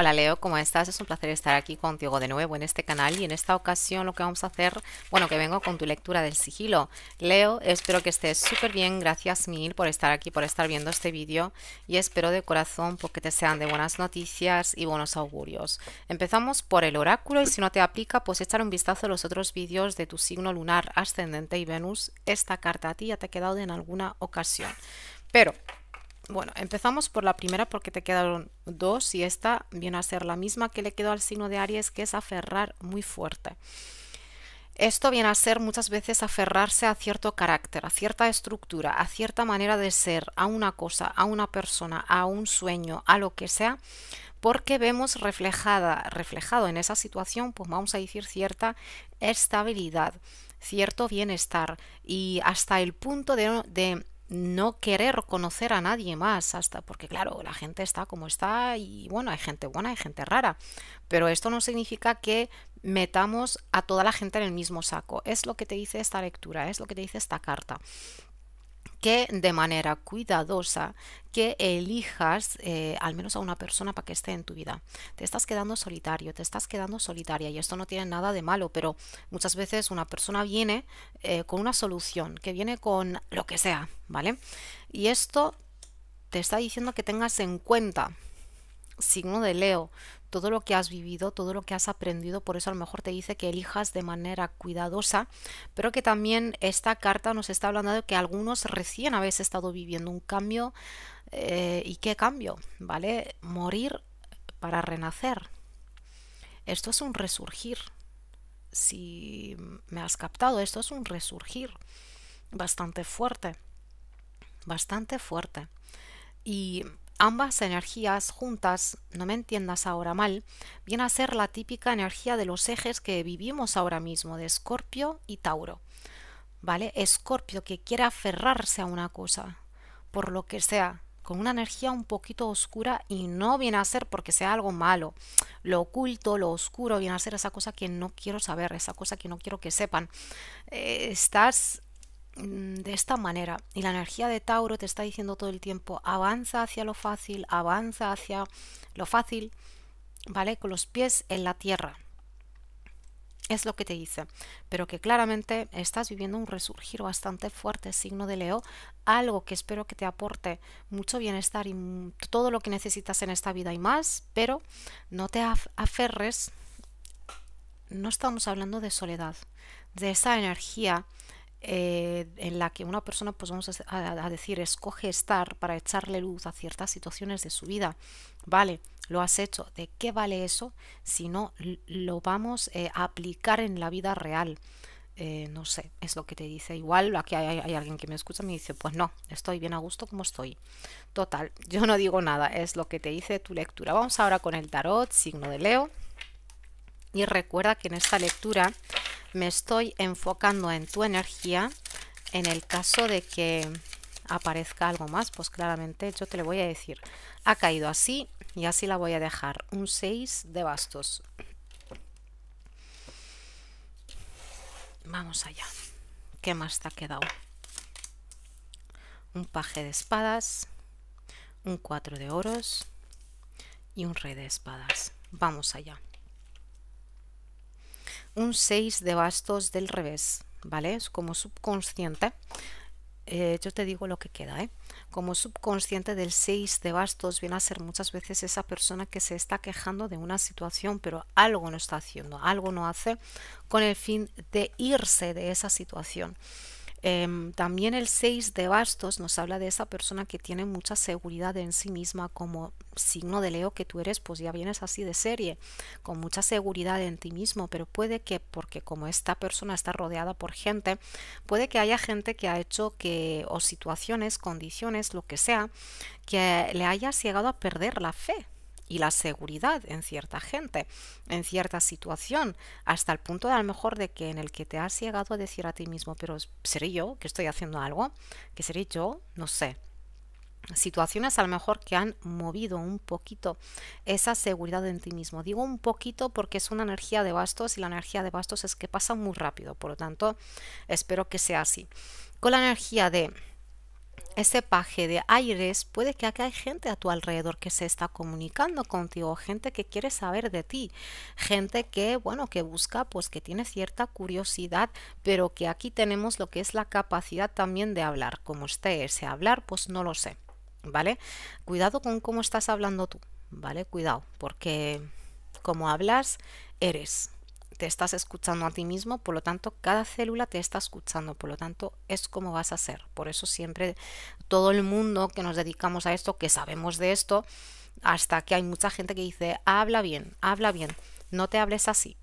Hola Leo, ¿cómo estás? Es un placer estar aquí contigo de nuevo en este canal y en esta ocasión lo que vamos a hacer, bueno, que vengo con tu lectura del sigilo. Leo, espero que estés súper bien, gracias mil por estar aquí, por estar viendo este vídeo y espero de corazón porque te sean de buenas noticias y buenos augurios. Empezamos por el oráculo y si no te aplica, pues echar un vistazo a los otros vídeos de tu signo lunar, ascendente y Venus. Esta carta a ti ya te ha quedado en alguna ocasión. Pero bueno, empezamos por la primera porque te quedaron dos y esta viene a ser la misma que le quedó al signo de Aries, que es aferrar muy fuerte. Esto viene a ser muchas veces aferrarse a cierto carácter, a cierta estructura, a cierta manera de ser, a una cosa, a una persona, a un sueño, a lo que sea, porque vemos reflejada, reflejado en esa situación, pues vamos a decir cierta estabilidad, cierto bienestar y hasta el punto de, de no querer conocer a nadie más, hasta porque claro, la gente está como está y bueno, hay gente buena, hay gente rara, pero esto no significa que metamos a toda la gente en el mismo saco, es lo que te dice esta lectura, es lo que te dice esta carta que de manera cuidadosa que elijas eh, al menos a una persona para que esté en tu vida. Te estás quedando solitario, te estás quedando solitaria y esto no tiene nada de malo, pero muchas veces una persona viene eh, con una solución, que viene con lo que sea, ¿vale? Y esto te está diciendo que tengas en cuenta signo de Leo, todo lo que has vivido, todo lo que has aprendido, por eso a lo mejor te dice que elijas de manera cuidadosa, pero que también esta carta nos está hablando de que algunos recién habéis estado viviendo un cambio eh, y qué cambio, ¿vale? Morir para renacer. Esto es un resurgir. Si me has captado, esto es un resurgir bastante fuerte, bastante fuerte. Y Ambas energías juntas, no me entiendas ahora mal, viene a ser la típica energía de los ejes que vivimos ahora mismo, de Escorpio y Tauro. ¿Vale? Escorpio que quiere aferrarse a una cosa, por lo que sea, con una energía un poquito oscura y no viene a ser porque sea algo malo. Lo oculto, lo oscuro, viene a ser esa cosa que no quiero saber, esa cosa que no quiero que sepan. Eh, estás Mm, de esta manera. Y la energía de Tauro te está diciendo todo el tiempo, avanza hacia lo fácil, avanza hacia lo fácil, ¿vale? Con los pies en la tierra. Es lo que te dice, pero que claramente estás viviendo un resurgir bastante fuerte, signo de Leo, algo que espero que te aporte mucho bienestar y mm, todo lo que necesitas en esta vida y más, pero no te aferres, no estamos hablando de soledad, de esa energía eh, en la que una persona, pues vamos a, decir, escoge estar para echarle luz a ciertas situaciones de su vida. Vale, lo has hecho. ¿De qué vale eso si no lo vamos eh, a aplicar en la vida real? Eh, no sé, es lo que te dice. Igual aquí hay, hay, alguien que me escucha y me dice, pues no, estoy bien a gusto como estoy. Total, yo no digo nada, es lo que te dice tu lectura. Vamos ahora con el tarot, signo de Leo. Y recuerda que en esta lectura me estoy enfocando en tu energía. En el caso de que aparezca algo más, pues claramente yo te lo voy a decir. Ha caído así y así la voy a dejar. Un 6 de bastos. Vamos allá. ¿Qué más te ha quedado? Un paje de espadas, un 4 de oros y un rey de espadas. Vamos allá un 6 de bastos del revés, ¿vale? Es como subconsciente. Eh, yo te digo lo que queda, ¿eh? Como subconsciente del 6 de bastos viene a ser muchas veces esa persona que se está quejando de una situación, pero algo no está haciendo, algo no hace con el fin de irse de esa situación. Em, también el 6 de bastos nos habla de esa persona que tiene mucha seguridad en sí misma como signo de Leo que tú eres, pues ya vienes así de serie, con mucha seguridad en ti mismo, pero puede que, porque como esta persona está rodeada por gente, puede que haya gente que ha hecho que, o situaciones, condiciones, lo que sea, que le hayas llegado a perder la fe y la seguridad en cierta gente, en cierta situación, hasta el punto de a lo mejor de que en el que te has llegado a decir a ti mismo, pero ¿seré yo que estoy haciendo algo? ¿Que seré yo? No sé. Situaciones a lo mejor que han movido un poquito esa seguridad en ti mismo. Digo un poquito porque es una energía de bastos y la energía de bastos es que pasa muy rápido, por lo tanto espero que sea así. Con la energía de ese paje de aires, puede que hay gente a tu alrededor que se está comunicando contigo, gente que quiere saber de ti, gente que, bueno, que busca, pues que tiene cierta curiosidad, pero que aquí tenemos lo que es la capacidad también de hablar. Como esté ese hablar, pues no lo sé, ¿vale? Cuidado con cómo estás hablando tú, ¿vale? Cuidado, porque como hablas, eres te estás escuchando a ti mismo, por lo tanto, cada célula te está escuchando, por lo tanto, es como vas a ser. Por eso siempre todo el mundo que nos dedicamos a esto, que sabemos de esto, hasta que hay mucha gente que dice, habla bien, habla bien, no te hables así.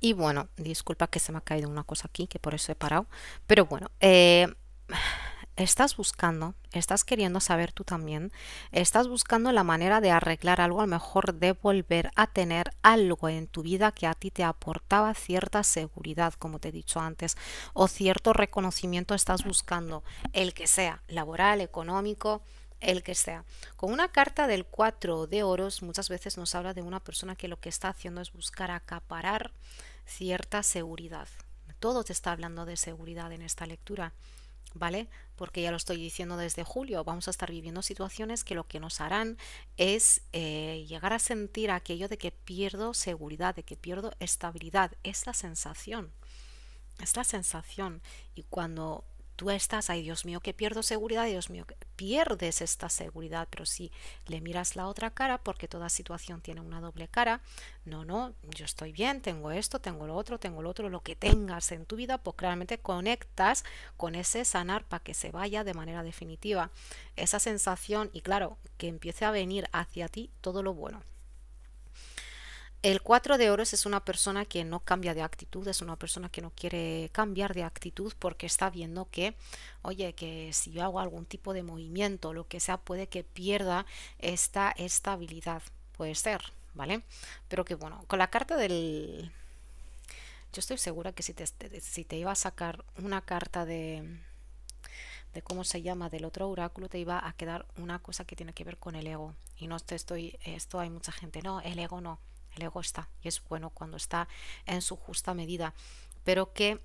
Y bueno, disculpa que se me ha caído una cosa aquí, que por eso he parado. Pero bueno, eh, estás buscando, estás queriendo saber tú también, estás buscando la manera de arreglar algo, a lo mejor de volver a tener algo en tu vida que a ti te aportaba cierta seguridad, como te he dicho antes, o cierto reconocimiento estás buscando, el que sea, laboral, económico, el que sea. Con una carta del 4 de oros muchas veces nos habla de una persona que lo que está haciendo es buscar acaparar cierta seguridad. Todo te está hablando de seguridad en esta lectura. ¿vale? Porque ya lo estoy diciendo desde julio, vamos a estar viviendo situaciones que lo que nos harán es eh, llegar a sentir aquello de que pierdo seguridad, de que pierdo estabilidad. Es la sensación, es la sensación. Y cuando tú estás, ay Dios mío, que pierdo seguridad, Dios mío, que pierdes esta seguridad, pero si le miras la otra cara, porque toda situación tiene una doble cara, no, no, yo estoy bien, tengo esto, tengo lo otro, tengo lo otro, lo que tengas en tu vida, pues claramente conectas con ese sanar para que se vaya de manera definitiva esa sensación y claro, que empiece a venir hacia ti todo lo bueno. El 4 de oros es una persona que no cambia de actitud, es una persona que no quiere cambiar de actitud porque está viendo que, oye, que si yo hago algún tipo de movimiento, lo que sea, puede que pierda esta estabilidad. Puede ser, ¿vale? Pero que bueno, con la carta del... Yo estoy segura que si te, si te iba a sacar una carta de de cómo se llama del otro oráculo te iba a quedar una cosa que tiene que ver con el ego y no te estoy esto hay mucha gente no el ego no ego está y es bueno cuando está en su justa medida, pero que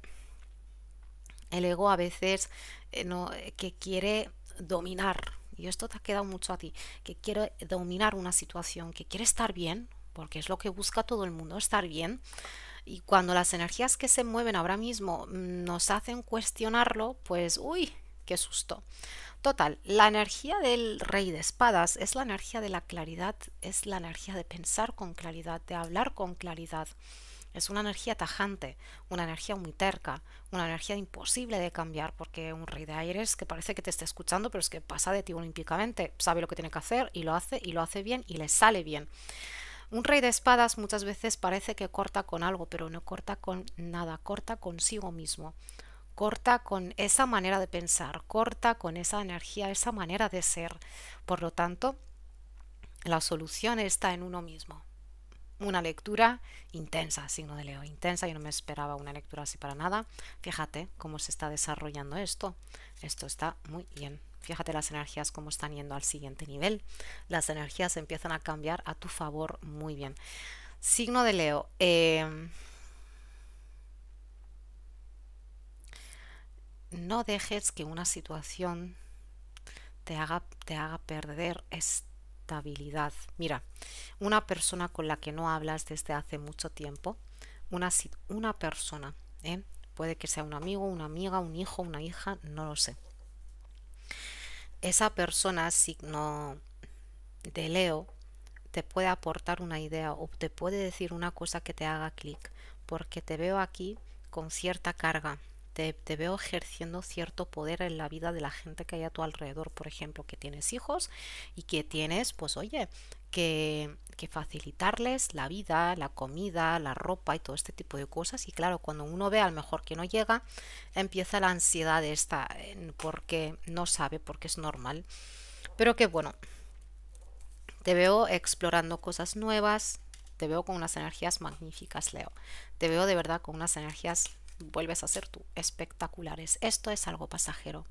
el ego a veces eh, no, eh, que quiere dominar, y esto te ha quedado mucho a ti, que quiere dominar una situación, que quiere estar bien, porque es lo que busca todo el mundo, estar bien. Y cuando las energías que se mueven ahora mismo mm, nos hacen cuestionarlo, pues, uy, qué susto. Total, la energía del rey de espadas es la energía de la claridad, es la energía de pensar con claridad, de hablar con claridad. Es una energía tajante, una energía muy terca, una energía imposible de cambiar, porque un rey de aires que parece que te está escuchando, pero es que pasa de ti olímpicamente, sabe lo que tiene que hacer y lo hace y lo hace bien y le sale bien. Un rey de espadas muchas veces parece que corta con algo, pero no corta con nada, corta consigo mismo corta con esa manera de pensar, corta con esa energía, esa manera de ser. Por lo tanto, la solución está en uno mismo. Una lectura intensa, signo de Leo, intensa, yo no me esperaba una lectura así para nada. Fíjate cómo se está desarrollando esto. Esto está muy bien. Fíjate las energías cómo están yendo al siguiente nivel. Las energías empiezan a cambiar a tu favor muy bien. Signo de Leo. Eh no dejes que una situación te haga, perder estabilidad. Mira, una persona con la que no hablas desde hace mucho tiempo, una, persona, ¿eh? puede que sea un amigo, una amiga, un hijo, una hija, no lo sé. Esa persona, signo de Leo, te puede aportar una idea o te puede decir una cosa que te haga clic, porque te veo aquí con cierta carga, te, veo ejerciendo cierto poder en la vida de la gente que hay a tu alrededor, por ejemplo, que tienes hijos y que tienes, pues oye, que, facilitarles la vida, la comida, la ropa y todo este tipo de cosas. Y claro, cuando uno ve al mejor que no llega, empieza la ansiedad de esta, porque no sabe, porque es normal. Pero que bueno, te veo explorando cosas nuevas, te veo con unas energías magníficas, Leo. Te veo de verdad con unas energías vuelves a ser tú. Espectaculares. Esto es algo pasajero.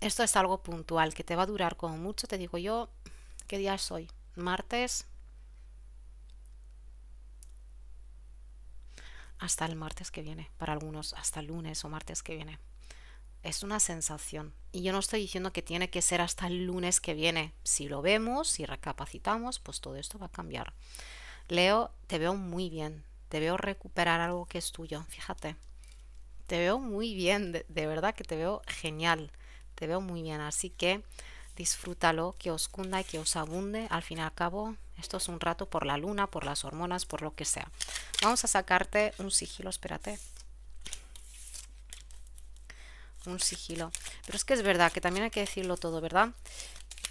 Esto es algo puntual que te va a durar como mucho. Te digo yo, ¿qué día es hoy? Martes. Hasta el martes que viene. Para algunos, hasta el lunes o martes que viene. Es una sensación. Y yo no estoy diciendo que tiene que ser hasta el lunes que viene. Si lo vemos, si recapacitamos, pues todo esto va a cambiar. Leo, te veo muy bien te veo recuperar algo que es tuyo, fíjate. Te veo muy bien, de, verdad que te veo genial, te veo muy bien, así que disfrútalo, que os cunda y que os abunde. Al fin y al cabo, esto es un rato por la luna, por las hormonas, por lo que sea. Vamos a sacarte un sigilo, espérate. Un sigilo. Pero es que es verdad, que también hay que decirlo todo, ¿verdad?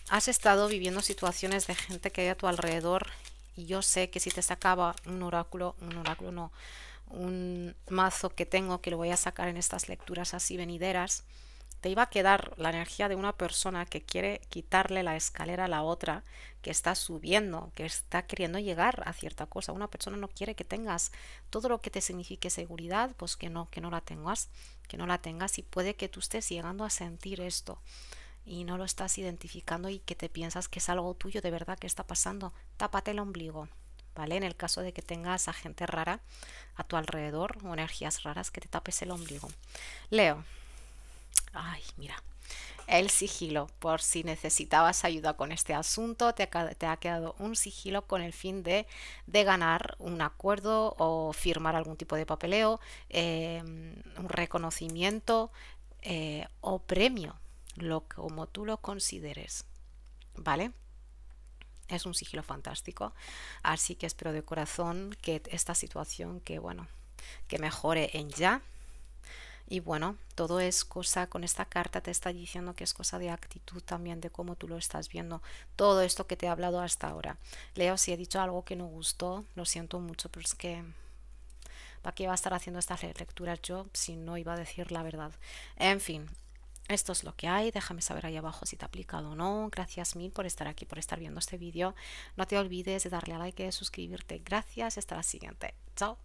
Has estado viviendo situaciones de gente que hay a tu alrededor y yo sé que si te sacaba un oráculo, un oráculo no, un mazo que tengo que lo voy a sacar en estas lecturas así venideras, te iba a quedar la energía de una persona que quiere quitarle la escalera a la otra, que está subiendo, que está queriendo llegar a cierta cosa. Una persona no quiere que tengas todo lo que te signifique seguridad, pues que no, que no la tengas, que no la tengas y puede que tú estés llegando a sentir esto y no lo estás identificando y que te piensas que es algo tuyo de verdad que está pasando, tápate el ombligo, ¿vale? En el caso de que tengas a gente rara a tu alrededor o energías raras, que te tapes el ombligo. Leo. Ay, mira. El sigilo, por si necesitabas ayuda con este asunto, te ha, quedado un sigilo con el fin de, ganar un acuerdo o firmar algún tipo de papeleo, em, un reconocimiento eh, o premio, lo, como tú lo consideres, ¿vale? Es un sigilo fantástico, así que espero de corazón que esta situación, que bueno, que mejore en ya. Y bueno, todo es cosa, con esta carta te está diciendo que es cosa de actitud también, de cómo tú lo estás viendo. Todo esto que te he hablado hasta ahora. Leo, si he dicho algo que no gustó, lo siento mucho, pero es que ¿Para qué iba a estar haciendo estas lecturas yo si no iba a decir la verdad? En fin, esto es lo que hay, déjame saber ahí abajo si te ha aplicado o no, gracias mil por estar aquí, por estar viendo este vídeo, no te olvides de darle a like y de suscribirte, gracias y hasta la siguiente, chao.